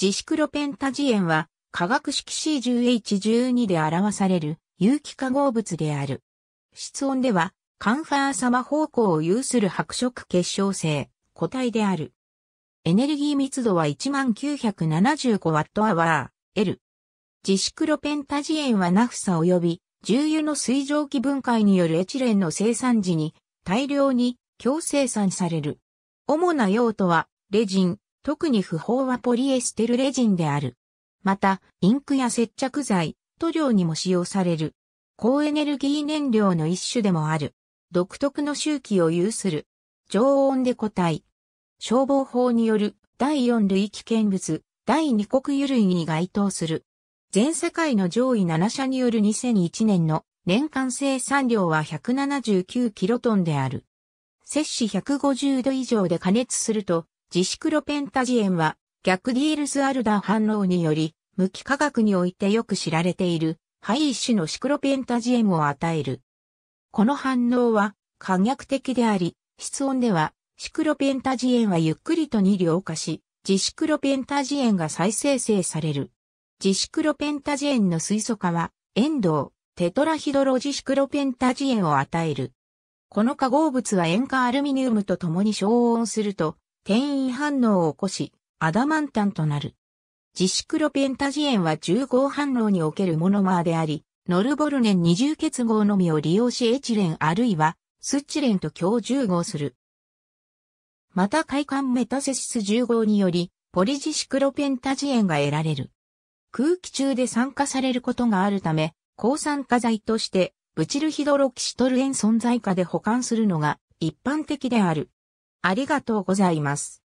ジシクロペンタジエンは、化学式 C10H12 で表される有機化合物である。室温では、カンファー様方向を有する白色結晶性、固体である。エネルギー密度は 1975Wh、L。ジシクロペンタジエンはナフサ及び、重油の水蒸気分解によるエチレンの生産時に、大量に強生産される。主な用途は、レジン、特に不法はポリエステルレジンである。また、インクや接着剤、塗料にも使用される。高エネルギー燃料の一種でもある。独特の周期を有する。常温で固体。消防法による第4類危険物、第2国油類に該当する。全世界の上位7社による2001年の年間生産量は179キロトンである。摂氏150度以上で加熱するとジシクロペンタジエンは逆ディールスアルダー反応により無機化学においてよく知られている灰一種のシクロペンタジエンを与える。この反応は可逆的であり、室温ではシクロペンタジエンはゆっくりと二量化し、ジシクロペンタジエンが再生成される。ジシクロペンタジエンの水素化は、塩銅、テトラヒドロジシクロペンタジエンを与える。この化合物は塩化アルミニウムと共に消音すると、転移反応を起こし、アダマンタンとなる。ジシクロペンタジエンは重合反応におけるモノマーであり、ノルボルネン二重結合のみを利用しエチレンあるいはスチレンと共重合する。また快感メタセシス重合により、ポリジシクロペンタジエンが得られる。空気中で酸化されることがあるため、抗酸化剤として、ブチルヒドロキシトルエン存在下で保管するのが一般的である。ありがとうございます。